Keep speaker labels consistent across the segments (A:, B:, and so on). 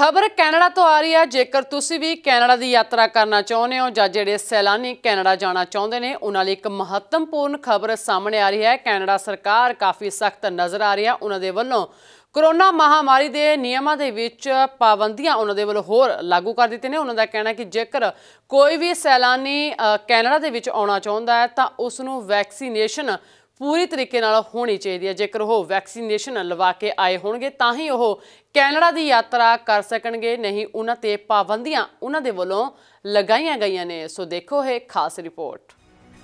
A: ਖਬਰ ਕੈਨੇਡਾ ਤੋਂ ਆ ਰਹੀ ਹੈ ਜੇਕਰ ਤੁਸੀਂ ਵੀ ਕੈਨੇਡਾ ਦੀ ਯਾਤਰਾ ਕਰਨਾ ਚਾਹੁੰਦੇ ਹੋ ਜਾਂ ਜਿਹੜੇ ਸੈਲਾਨੀ ਕੈਨੇਡਾ ਜਾਣਾ ਚਾਹੁੰਦੇ ਨੇ ਉਹਨਾਂ ਲਈ ਇੱਕ ਮਹੱਤਵਪੂਰਨ ਖਬਰ ਸਾਹਮਣੇ ਆ ਰਹੀ ਹੈ ਕੈਨੇਡਾ ਸਰਕਾਰ ਕਾਫੀ ਸਖਤ ਨਜ਼ਰ ਆ ਰਹੀ ਹੈ ਉਹਨਾਂ ਦੇ ਵੱਲੋਂ ਕਰੋਨਾ ਮਹਾਮਾਰੀ ਦੇ ਨਿਯਮਾਂ ਦੇ ਵਿੱਚ ਪਾਬੰਦੀਆਂ ਉਹਨਾਂ ਦੇ ਵੱਲੋਂ ਹੋਰ ਲਾਗੂ ਕਰ ਦਿੱਤੇ ਨੇ ਉਹਨਾਂ ਦਾ ਕਹਿਣਾ ਕਿ ਜੇਕਰ ਕੋਈ ਵੀ ਸੈਲਾਨੀ ਕੈਨੇਡਾ ਦੇ ਵਿੱਚ ਆਉਣਾ ਚਾਹੁੰਦਾ ਹੈ ਤਾਂ ਉਸ ਨੂੰ ਵੈਕਸੀਨੇਸ਼ਨ ਪੂਰੀ ਤਰੀਕੇ ਨਾਲ ਹੋਣੀ ਚਾਹੀਦੀ ਹੈ ਜੇਕਰ ਉਹ ਵੈਕਸੀਨੇਸ਼ਨ ਲਵਾ ਕੇ ਆਏ ਹੋਣਗੇ ਤਾਂ ਹੀ ਉਹ ਕੈਨੇਡਾ ਦੀ ਯਾਤਰਾ ਕਰ ਸਕਣਗੇ ਨਹੀਂ ਉਹਨਾਂ ਤੇ ਪਾਬੰਦੀਆਂ ਉਹਨਾਂ ਦੇ ਵੱਲੋਂ ਲਗਾਈਆਂ ਗਈਆਂ ਨੇ ਸੋ ਦੇਖੋ ਇਹ ਖਾਸ ਰਿਪੋਰਟ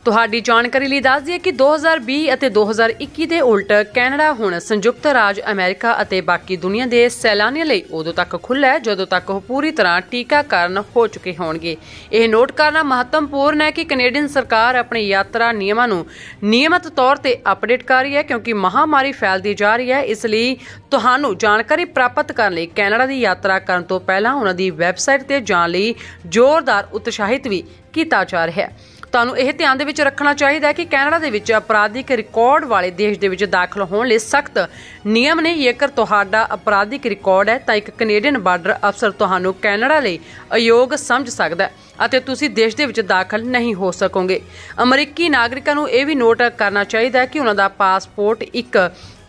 A: ਤੁਹਾਡੀ ਜਾਣਕਾਰੀ ਲਈ ਦੱਸ ਦਈਏ ਕਿ 2020 ਅਤੇ 2021 ਦੇ ਉਲਟ ਕੈਨੇਡਾ ਹੁਣ ਸੰਯੁਕਤ ਰਾਜ ਅਮਰੀਕਾ ਅਤੇ ਬਾਕੀ ਦੁਨੀਆ ਦੇ ਸੈਲਾਨੀਆਂ ਲਈ ਉਦੋਂ ਤੱਕ ਖੁੱਲ੍ਹਾ ਹੈ ਜਦੋਂ ਤੱਕ ਉਹ ਪੂਰੀ ਤਰ੍ਹਾਂ ਟੀਕਾਕਰਨ ਹੋ ਚੁੱਕੇ ਹੋਣਗੇ ਇਹ ਨੋਟ ਕਰਨਾ ਮਹੱਤਵਪੂਰਨ ਹੈ ਕਿ ਕੈਨੇਡੀਅਨ ਸਰਕਾਰ ਆਪਣੇ ਯਾਤਰਾ ਨਿਯਮਾਂ ਨੂੰ ਨਿਯਮਤ ਤੌਰ ਤੇ ਅਪਡੇਟ ਕਰ ਰਹੀ ਹੈ ਕਿਉਂਕਿ ਮਹਾਮਾਰੀ ਫੈਲਦੀ ਜਾ ਰਹੀ ਹੈ ਇਸ ਲਈ ਤੁਹਾਨੂੰ ਜਾਣਕਾਰੀ ਪ੍ਰਾਪਤ ਕਰਨ ਲਈ ਕੈਨੇਡਾ ਦੀ ਯਾਤਰਾ ਕਰਨ ਤੋਂ ਪਹਿਲਾਂ ਉਹਨਾਂ ਦੀ ਵੈਬਸਾਈਟ ਤੇ ਜਾਣ ਲਈ ਜ਼ੋਰਦਾਰ ਉਤਸ਼ਾਹਿਤ ਵੀ ਕੀਤਾ ਜਾ ਰਿਹਾ ਹੈ ਤੁਹਾਨੂੰ ਇਹ ਧਿਆਨ ਦੇ ਵਿੱਚ ਰੱਖਣਾ ਚਾਹੀਦਾ ਹੈ ਕਿ ਕੈਨੇਡਾ ਦੇ ਵਿੱਚ ਅਪਰਾਧਿਕ ਰਿਕਾਰਡ ਵਾਲੇ ਦੇਸ਼ ਦੇ ਵਿੱਚ ਦਾਖਲ ਹੋਣ ਲਈ ਸਖਤ ਨਿਯਮ ਨੇ ਜੇਕਰ ਤੁਹਾਡਾ ਅਪਰਾਧਿਕ ਰਿਕਾਰਡ ਹੈ ਤਾਂ ਇੱਕ ਕੈਨੇਡੀਅਨ ਬਾਰਡਰ ਅਫਸਰ ਤੁਹਾਨੂੰ ਕੈਨੇਡਾ ਲਈ ਅਯੋਗ ਸਮਝ ਸਕਦਾ ਹੈ ਅਤੇ ਤੁਸੀਂ ਦੇਸ਼ ਦੇ ਵਿੱਚ ਦਾਖਲ ਨਹੀਂ ਹੋ ਸਕੋਗੇ ਅਮਰੀਕੀ ਨਾਗਰਿਕਾਂ ਨੂੰ ਇਹ ਵੀ ਨੋਟ ਕਰਨਾ ਚਾਹੀਦਾ ਹੈ ਕਿ ਉਹਨਾਂ ਦਾ ਪਾਸਪੋਰਟ ਇੱਕ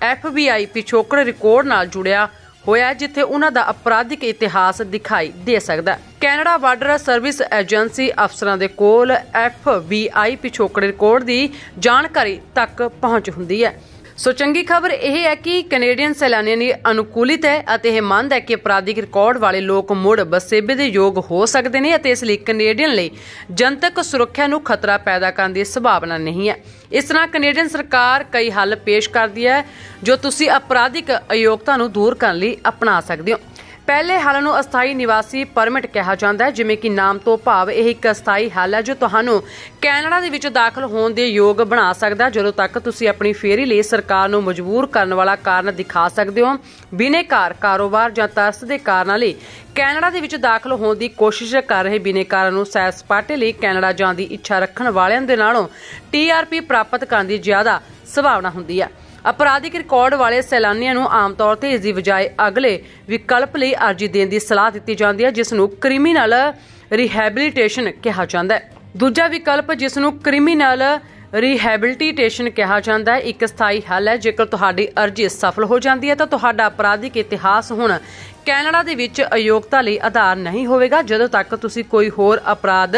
A: ਐਫਬੀਆਈ ਪਿਛੋਕੜ ਰਿਕਾਰਡ ਨਾਲ ਜੁੜਿਆ ਹੋਇਆ ਜਿੱਥੇ ਉਹਨਾਂ ਦਾ ਅਪਰਾਧਿਕ ਇਤਿਹਾਸ ਦਿਖਾਈ ਦੇ ਸਕਦਾ ਹੈ ਕੈਨੇਡਾ ਬਾਰਡਰ ਸਰਵਿਸ ਏਜੰਸੀ ਅਫਸਰਾਂ ਦੇ ਕੋਲ ਐਫਬੀਆਈ ਪਿਛੋਕੜ ਰਿਕਾਰਡ ਦੀ ਜਾਣਕਾਰੀ ਤੱਕ ਪਹੁੰਚ ਹੁੰਦੀ ਹੈ ਸੋ ਚੰਗੀ ਖਬਰ ਇਹ ਹੈ ਕਿ ਕੈਨੇਡੀਅਨ ਸੈਲਾਨੀਆਂ ਲਈ ਅਨੁਕੂਲਿਤ ਹੈ ਅਤੇ ਇਹ ਮੰਨਦਾ ਹੈ ਕਿ ਅਪਰਾਧਿਕ ਰਿਕਾਰਡ ਵਾਲੇ ਲੋਕ ਮੁੜ ਬਸੇਬੇ ਦੇ ਯੋਗ ਹੋ ਸਕਦੇ ਨੇ ਅਤੇ ਇਸ ਲਈ ਕੈਨੇਡੀਅਨ ਲਈ ਜਨਤਕ ਸੁਰੱਖਿਆ ਨੂੰ ਖਤਰਾ ਪੈਦਾ ਕਰਨ ਦੀ ਸੰਭਾਵਨਾ ਨਹੀਂ ਹੈ ਇਸ ਤਰ੍ਹਾਂ ਕੈਨੇਡੀਅਨ ਸਰਕਾਰ ਕਈ ਹੱਲ ਪੇਸ਼ ਕਰਦੀ ਹੈ ਜੋ ਤੁਸੀਂ ਅਪਰਾਧਿਕ ਅਯੋਗਤਾ ਨੂੰ ਦੂਰ ਕਰਨ ਲਈ ਅਪਣਾ ਸਕਦੇ ਹੋ ਪਹਿਲੇ ਹੱਲ ਨੂੰ ਅਸਥਾਈ ਨਿਵਾਸੀ ਪਰਮਿਟ ਕਿਹਾ ਜਾਂਦਾ ਹੈ ਜਿਵੇਂ ਕਿ ਨਾਮ ਤੋਂ ਭਾਵ ਇਹ ਇੱਕ ਅਸਥਾਈ ਹੱਲ ਹੈ ਜੋ ਤੁਹਾਨੂੰ ਕੈਨੇਡਾ ਦੇ ਵਿੱਚ ਦਾਖਲ ਹੋਣ ਦੇ ਯੋਗ ਬਣਾ ਸਕਦਾ ਜਦੋਂ ਤੱਕ ਤੁਸੀਂ ਆਪਣੀ ਫੇਰੀ ਲਈ ਸਰਕਾਰ ਨੂੰ ਮਜਬੂਰ ਕਰਨ ਵਾਲਾ ਕਾਰਨ ਦਿਖਾ ਸਕਦੇ ਹੋ ਬਿਨੇਕਾਰ ਕਾਰੋਬਾਰ ਜਾਂ ਤਰਸ ਦੇ ਕਾਰਨਾਂ ਲਈ ਕੈਨੇਡਾ ਦੇ ਵਿੱਚ ਦਾਖਲ ਹੋਣ ਦੀ ਕੋਸ਼ਿਸ਼ ਕਰ ਰਹੇ ਬਿਨੇਕਾਰਾਂ ਨੂੰ ਸੈਰ ਸਪਾਟੇ ਲਈ ਕੈਨੇਡਾ ਜਾਣ ਦੀ ਇੱਛਾ ਰੱਖਣ ਵਾਲਿਆਂ ਦੇ ਨਾਲੋਂ ਟੀਆਰਪੀ ਪ੍ਰਾਪਤ ਕਰਨ ਦੀ ਜ਼ਿਆਦਾ ਸੰਭਾਵਨਾ ਹੁੰਦੀ ਹੈ ਅਪਰਾਧਿਕ ਰਿਕਾਰਡ ਵਾਲੇ ਸੈਲਾਨੀਆਂ ਨੂੰ ਆਮ ਤੌਰ ਤੇ ਇਸ ਦੀ بجائے ਅਗਲੇ ਵਿਕਲਪ ਲਈ ਅਰਜ਼ੀ ਦੇਣ ਦੀ ਸਲਾਹ ਦਿੱਤੀ ਜਾਂਦੀ ਹੈ ਜਿਸ ਨੂੰ ਕ੍ਰਿਮੀਨਲ ਰਿਹੈਬਿਲਿਟੇਸ਼ਨ ਕਿਹਾ ਜਾਂਦਾ ਹੈ ਦੂਜਾ ਵਿਕਲਪ ਜਿਸ ਨੂੰ ਕ੍ਰਿਮੀਨਲ ਰਿਹੈਬਿਲਿਟੇਸ਼ਨ ਕਿਹਾ ਜਾਂਦਾ ਹੈ ਇੱਕ ਸਥਾਈ ਹੱਲ ਹੈ ਜੇਕਰ ਤੁਹਾਡੀ ਅਰਜ਼ੀ ਸਫਲ ਹੋ ਜਾਂਦੀ ਹੈ ਤਾਂ ਤੁਹਾਡਾ ਅਪਰਾਧਿਕ ਇਤਿਹਾਸ ਹੁਣ ਕੈਨੇਡਾ ਦੇ ਵਿੱਚ ਅਯੋਗਤਾ ਲਈ ਆਧਾਰ ਨਹੀਂ ਹੋਵੇਗਾ ਜਦੋਂ ਤੱਕ ਤੁਸੀਂ ਕੋਈ ਹੋਰ ਅਪਰਾਧ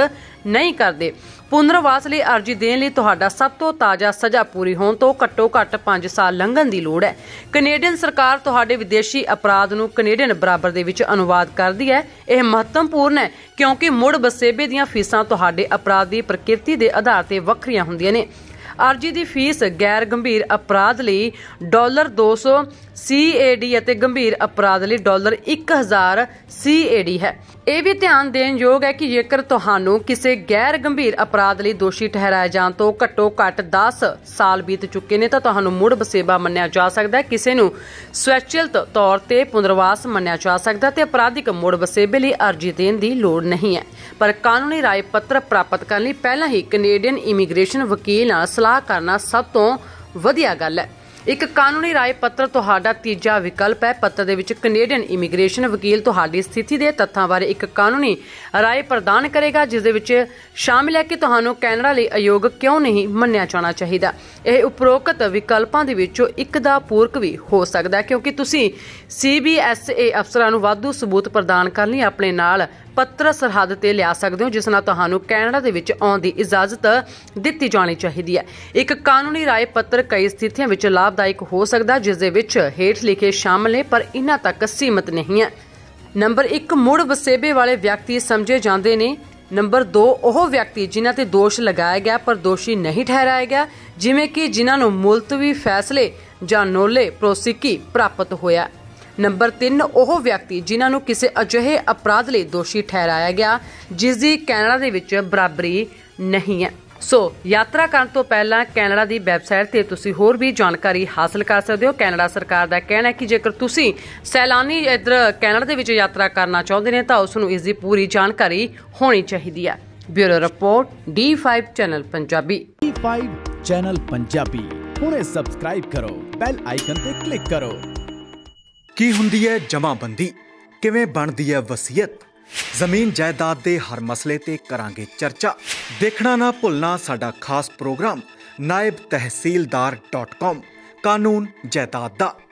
A: ਨਹੀਂ ਕਰਦੇ ਪੁਨਰਵਾਸ ਲਈ ਅਰਜੀ ਦੇਣ ਲਈ ਤੁਹਾਡਾ ਸਭ ਤੋਂ ਤਾਜ਼ਾ ਸਜ਼ਾ ਪੂਰੀ ਹੋਣ ਤੋਂ ਘੱਟੋ-ਘੱਟ 5 ਸਾਲ ਲੰਘਣ ਦੀ ਲੋੜ ਹੈ ਕੈਨੇਡੀਅਨ ਸਰਕਾਰ ਤੁਹਾਡੇ ਵਿਦੇਸ਼ੀ ਅਪਰਾਧ ਨੂੰ ਕੈਨੇਡੀਅਨ ਬਰਾਬਰ ਦੇ ਵਿੱਚ ਅਨੁਵਾਦ ਕਰਦੀ ਹੈ ਇਹ ਮਹੱਤਵਪੂਰਨ ਹੈ ਕਿਉਂਕਿ ਮੁੜ ਬਸੇਬੇ ਦੀਆਂ ਫੀਸਾਂ ਤੁਹਾਡੇ ਅਪਰਾਧ ਦੀ ਪ੍ਰਕਿਰਤੀ ਦੇ ਆਧਾਰ ਤੇ ਵੱਖਰੀਆਂ ਹੁੰਦੀਆਂ ਨੇ ਅਰਜੀ ਦੀ ਫੀਸ ਗੈਰ ਗੰਭੀਰ ਅਪਰਾਧ ਲਈ ਡਾਲਰ 200 ਸੀਏਡੀ ਅਤੇ ਗੰਭੀਰ ਅਪਰਾਧ ਲਈ ਡਾਲਰ 1000 ਸੀਏਡੀ ਹੈ ਇਹ ਵੀ ਧਿਆਨ ਦੇਣ ਯੋਗ ਹੈ ਕਿ ਜੇਕਰ ਤੁਹਾਨੂੰ ਕਿਸੇ ਗੈਰ ਗੰਭੀਰ ਅਪਰਾਧ ਲਈ ਦੋਸ਼ੀ ਠਹਿਰਾਇਆ ਜਾਣ ਤੋਂ ਘੱਟੋ ਘੱਟ 10 ਸਾਲ ਬੀਤ ਚੁੱਕੇ ਨੇ ਤਾਂ ਤੁਹਾਨੂੰ ਮੁੜ ਬਸੇਬਾ ਮੰਨਿਆ ਜਾ ਸਕਦਾ ਹੈ ਕਿਸੇ ਨੂੰ ਸਵੈਚਲਿਤ ਤੌਰ ਤੇ ਪੁਨਰਵਾਸ ਮੰਨਿਆ ਜਾ ਸਕਦਾ ਤੇ ਅਪਰਾਧਿਕ ਮੁੜ ਬਸੇਬੇ ਲਈ ਅਰਜ਼ੀ ਦੇਣ ਦੀ ਲੋੜ ਨਹੀਂ ਹੈ ਪਰ ਕਾਨੂੰਨੀ ਰਾਏ ਪੱਤਰ ਪ੍ਰਾਪਤ ਕਰਨ ਲਈ ਪਹਿਲਾਂ ਹੀ ਕੈਨੇਡੀਅਨ ਇਮੀਗ੍ਰੇਸ਼ਨ ਵਕੀਲ ਨਾਲ ਸਲਾਹ ਕਰਨਾ ਸਭ ਤੋਂ ਵਧੀਆ ਗੱਲ ਹੈ ਇੱਕ ਕਾਨੂੰਨੀ رائے ਪੱਤਰ ਤੁਹਾਡਾ ਤੀਜਾ ਵਿਕਲਪ ਹੈ ਪੱਤਰ ਦੇ ਵਿੱਚ ਕੈਨੇਡੀਅਨ ਇਮੀਗ੍ਰੇਸ਼ਨ ਵਕੀਲ ਤੁਹਾਡੀ ਸਥਿਤੀ ਦੇ ਤੱਥਾਂ ਬਾਰੇ ਇੱਕ ਕਾਨੂੰਨੀ رائے ਪ੍ਰਦਾਨ ਕਰੇਗਾ ਜਿਸ ਦੇ ਵਿੱਚ ਸ਼ਾਮਿਲ ਹੈ ਕਿ ਤੁਹਾਨੂੰ ਕੈਨੇਡਾ ਲਈ ਅਯੋਗ ਕਿਉਂ ਨਹੀਂ ਮੰਨਿਆ ਜਾਣਾ ਚਾਹੀਦਾ ਇਹ ਉਪਰੋਕਤ ਵਿਕਲਪਾਂ ਦੇ ਵਿੱਚੋਂ ਇੱਕ ਦਾ ਪੂਰਕ ਵੀ ਹੋ ਸਕਦਾ ਹੈ ਕਿਉਂਕਿ ਤੁਸੀਂ ਸੀਬੀਐਸਏ ਅਫਸਰਾਂ ਨੂੰ ਵਾਧੂ ਸਬੂਤ ਪ੍ਰਦਾਨ ਕਰਨ ਲਈ ਆਪਣੇ ਨਾਲ ਪੱਤਰ ਸਰਹੱਦ ਤੇ ਲਿਆ ਸਕਦੇ ਹੋ ਜਿਸ ਨਾਲ ਤੁਹਾਨੂੰ ਕੈਨੇਡਾ ਦੇ ਵਿੱਚ ਆਉਣ ਦੀ ਇਜਾਜ਼ਤ ਦਿੱਤੀ ਜਾਣੀ ਚਾਹੀਦੀ ਹੈ ਇੱਕ ਕਾਨੂੰਨੀ رائے ਪੱਤਰ ਕਈ ਸਥਿਤੀਆਂ ਵਿੱਚ ਲਾਭਦਾਇਕ ਹੋ ਸਕਦਾ ਜਿਸ ਦੇ ਵਿੱਚ ਹੇਠ ਲਿਖੇ ਸ਼ਾਮਲ ਨੇ ਪਰ ਇਹਨਾਂ ਤੱਕ ਸੀਮਤ ਨਹੀਂ ਹੈ ਨੰਬਰ 1 ਮੁੜ ਵਸੇਬੇ ਵਾਲੇ ਵਿਅਕਤੀ ਸਮਝੇ ਜਾਂਦੇ ਨੇ ਨੰਬਰ 2 ਉਹ ਵਿਅਕਤੀ ਜਿਨ੍ਹਾਂ ਤੇ ਦੋਸ਼ ਲਗਾਇਆ ਗਿਆ ਪਰ ਦੋਸ਼ੀ ਨਹੀਂ ਠਹਿਰਾਇਆ ਗਿਆ ਜਿਵੇਂ ਕਿ ਜਿਨ੍ਹਾਂ ਨੂੰ ਮੁਲਤਵੀ ਫੈਸਲੇ ਜਾਂ ਨੋਲੇ ਪ੍ਰੋਸੀਕੀ ਪ੍ਰਾਪਤ ਹੋਇਆ ਨੰਬਰ 3 ਉਹ ਵਿਅਕਤੀ ਜਿਨ੍ਹਾਂ ਨੂੰ ਕਿਸੇ ਅਜਿਹੇ ਅਪਰਾਧ ਲਈ ਦੋਸ਼ੀ ਠਹਿਰਾਇਆ ਗਿਆ ਜਿਸ ਦੀ ਕੈਨੇਡਾ ਦੇ ਵਿੱਚ ਬਰਾਬਰੀ ਨਹੀਂ ਹੈ ਸੋ ਯਾਤਰਾ ਕਰਨ ਤੋਂ ਪਹਿਲਾਂ ਕੈਨੇਡਾ ਦੀ ਵੈਬਸਾਈਟ ਤੇ ਤੁਸੀਂ ਹੋਰ ਵੀ ਜਾਣਕਾਰੀ ਹਾਸਲ ਕਰ ਸਕਦੇ ਹੋ ਕੈਨੇਡਾ ਸਰਕਾਰ ਦਾ ਕਹਿਣਾ ਹੈ ਕਿ ਜੇਕਰ ਤੁਸੀਂ ਸੈਲਾਨੀ ਇਧਰ ਕੈਨੇਡਾ ਦੇ ਵਿੱਚ ਯਾਤਰਾ ਕਰਨਾ ਚਾਹੁੰਦੇ ਨੇ ਤਾਂ ਉਸ ਨੂੰ ਇਸ ਦੀ ਪੂਰੀ ਜਾਣਕਾਰੀ ਹੋਣੀ ਚਾਹੀਦੀ ਹੈ bureau report D5 channel Punjabi D5 channel Punjabi ਹੁਣੇ ਸਬਸਕ੍ਰਾਈਬ ਕਰੋ ਬੈਲ ਆਈਕਨ ਤੇ ਕਲਿੱਕ ਕਰੋ ਕੀ ਹੁੰਦੀ ਹੈ ਜਮਾਬੰਦੀ ਕਿਵੇਂ ਬਣਦੀ ਹੈ ਵਸੀਅਤ ਜ਼ਮੀਨ ਜਾਇਦਾਦ ਦੇ ਹਰ ਮਸਲੇ ਤੇ ਕਰਾਂਗੇ ਚਰਚਾ ਦੇਖਣਾ ਨਾ ਭੁੱਲਣਾ ਸਾਡਾ ਖਾਸ ਪ੍ਰੋਗਰਾਮ naibtehsildar.com ਕਾਨੂੰਨ ਜਾਇਦਾਦ ਦਾ